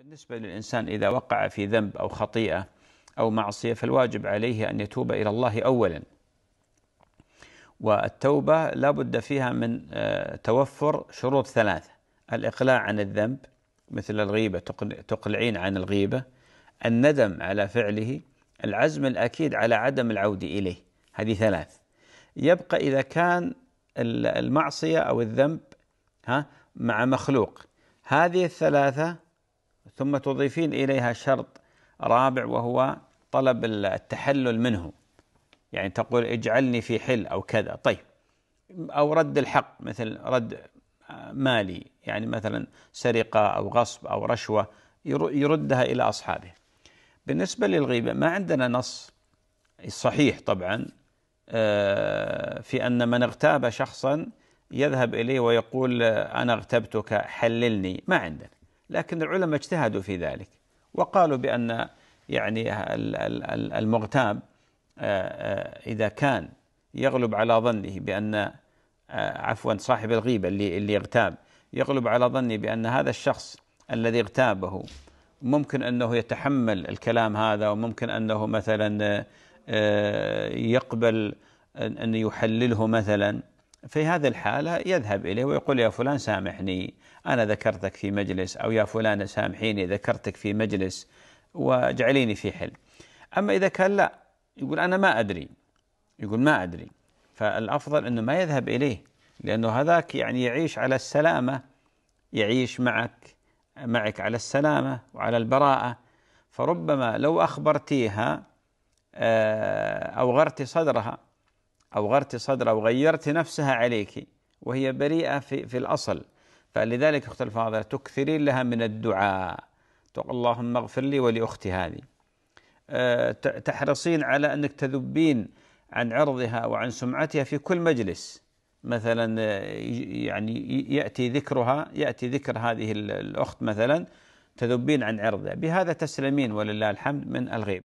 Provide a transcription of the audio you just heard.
بالنسبة للإنسان إذا وقع في ذنب أو خطيئة أو معصية فالواجب عليه أن يتوب إلى الله أولا والتوبة لا بد فيها من آه، توفر شروط ثلاثة الإقلاع عن الذنب مثل الغيبة تقلعين عن الغيبة الندم على فعله العزم الأكيد على عدم العودة إليه هذه ثلاث يبقى إذا كان المعصية أو الذنب ها مع مخلوق هذه الثلاثة ثم تضيفين إليها شرط رابع وهو طلب التحلل منه يعني تقول اجعلني في حل أو كذا طيب أو رد الحق مثل رد مالي يعني مثلا سرقة أو غصب أو رشوة يردها إلى أصحابه بالنسبة للغيبة ما عندنا نص صحيح طبعا آه، في أن من اغتاب شخصا يذهب إليه ويقول أنا اغتبتك حللني ما عندنا لكن العلماء اجتهدوا في ذلك وقالوا بأن يعني المغتاب آه، آه، إذا كان يغلب على ظنه بأن آه، عفوا صاحب الغيبة اللي اللي اغتاب يغلب على ظني بأن هذا الشخص الذي اغتابه ممكن أنه يتحمل الكلام هذا وممكن أنه مثلا يقبل أن يحلله مثلا في هذه الحالة يذهب إليه ويقول يا فلان سامحني أنا ذكرتك في مجلس أو يا فلان سامحيني ذكرتك في مجلس واجعليني في حل أما إذا كان لا يقول أنا ما أدري يقول ما أدري فالأفضل أنه ما يذهب إليه لأنه هذاك يعني يعيش على السلامة يعيش معك معك على السلامة وعلى البراءة فربما لو أخبرتيها آه، أو غرت صدرها أو غرت صدر أو غيرت نفسها عليك وهي بريئة في, في الأصل فلذلك أخت الفاضلة تكثرين لها من الدعاء تقول اللهم اغفر لي ولأختي هذه آه، تحرصين على أنك تذبين عن عرضها وعن سمعتها في كل مجلس مثلا آه، يعني يأتي ذكرها يأتي ذكر هذه الأخت مثلا تذبين عن عرضها بهذا تسلمين ولله الحمد من الغيب